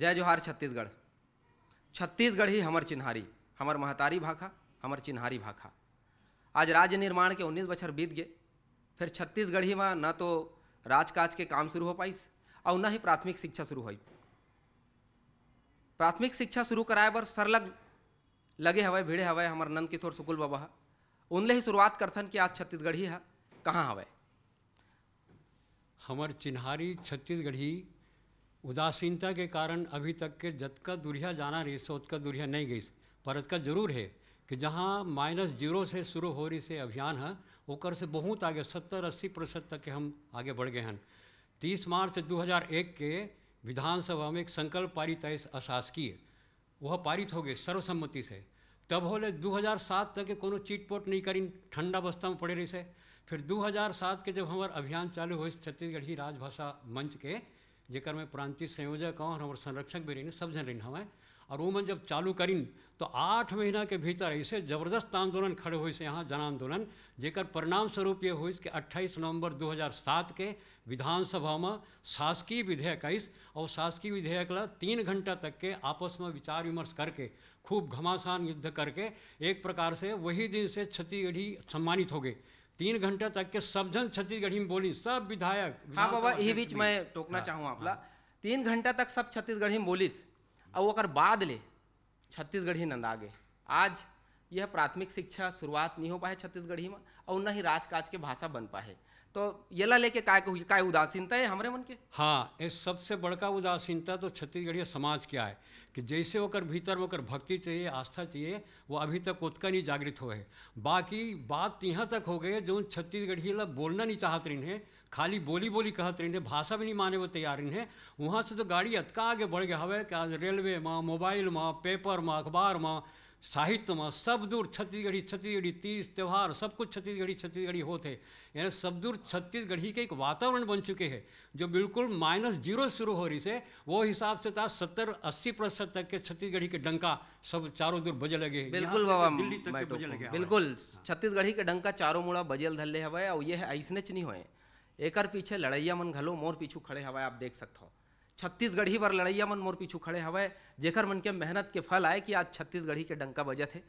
जय जोहार छत्तीसगढ़ छत्तीसगढ़ ही हमर चिन्हारी हमर महतारी भाखा हमर चिन्हारी भाखा आज राज्य निर्माण के उन्नीस बछर बीत गए फिर छत्तीसगढ़ ही में न तो राजकाज के काम शुरू हो पाइस और न ही प्राथमिक शिक्षा शुरू हो प्राथमिक शिक्षा शुरू कराए बर सरलग लगे हवे भिड़े हवे हमार नंद किशोर सुकुल बाबा उनले ही शुरुआत करथन कि आज छत्तीसगढ़ ही है कहाँ हवे हमार चिन्हारी छत्तीसगढ़ी उदासीनता के कारण अभी तक के जत का दुरिया जाना रही सोत का दुरिया नहीं गई पर का जरूर है कि जहाँ माइनस जीरो से शुरू हो रही से अभियान है ओकर से बहुत आगे सत्तर अस्सी प्रतिशत तक के हम आगे बढ़ गए हैं तीस मार्च 2001 के विधानसभा में एक संकल्प पारित है अशासकीय वह पारित हो गए सर्वसम्मति से तब होले 2007 तक के कोनो चीटपोट नहीं करी ठंडा बस्ता में पड़े रही से फिर 2007 के जब हमारे अभियान चालू हुए छत्तीसगढ़ी राजभाषा मंच के जेकर मैं प्रांतीय संयोजक हूँ और हमारे संरक्षक भी रहें सब जन रही हमें हाँ। और वो मन जब चालू करीन तो आठ महीना के भीतर ऐसे जबरदस्त आंदोलन खड़े हुए से यहाँ जन आंदोलन जेकर परिणाम स्वरूप ये हुई कि 28 नवंबर 2007 के विधानसभा में शासकीय विधेयक आईस और शासकीय विधेयक ला तीन घंटा तक के आपस में विचार विमर्श करके खूब घमासान युद्ध करके एक प्रकार से वही दिन से क्षतिगढ़ी सम्मानित हो गए तीन घंटा तक के सबजन छत्तीसगढ़ी में बोली सब विधायक हाँ बाबा यही बीच मैं टोकना हाँ। चाहूँ हाँ। आपला तीन घंटा तक सब छत्तीसगढ़ी में बोलीस और वो बाद ले छत्तीसगढ़ी नंदा गए आज यह प्राथमिक शिक्षा शुरुआत नहीं हो पाए छत्तीसगढ़ी में और न ही राज काज के भाषा बन पाए तो ये ला लेके काय काय उदासीनता है हमारे मन के हाँ ये सबसे बड़का उदासीनता तो छत्तीसगढ़िया समाज क्या है कि जैसे कर भीतर कर भक्ति चाहिए आस्था चाहिए वो अभी तक उतका नहीं जागृत हुए बाकी बात यहाँ तक हो गई जो छत्तीसगढ़ी ला बोलना नहीं चाहते इन्हें खाली बोली बोली कहते रहे भाषा भी नहीं माने वो तैयार इन्हें वहाँ से तो गाड़ी अतका आगे बढ़ गया हवे क्या रेलवे माँ मोबाइल माँ पेपर माँ अखबार माँ साहित्य में सब दूर छत्तीसगढ़ी छत्तीसगढ़ी तीज त्यौहार सब कुछ छत्तीसगढ़ी छत्तीसगढ़ी होते यानी सब दूर छत्तीसगढ़ी के एक वातावरण बन चुके हैं जो बिल्कुल माइनस जीरो शुरू हो रही से वो हिसाब से था तो सत्तर अस्सी प्रतिशत तक के छत्तीसगढ़ी के डंका सब चारों दूर बजे लगे बिल्कुल बाबा दिल्ली तक बजे लगे हाँ। बिल्कुल छत्तीसगढ़ी के डंका चारों मुड़ा बजल धल्ले हवा और ये ऐसने च नहीं हुए एक पीछे लड़ैया मन घलो मोर पीछू खड़े हवाए आप देख सकते हो छत्तीसगढ़ी बर लड़ैया मन मोर पीछू खड़े हवय जेखर मन के मेहनत के फल आए कि आज छत्तीसगढ़ी के डंका बजत है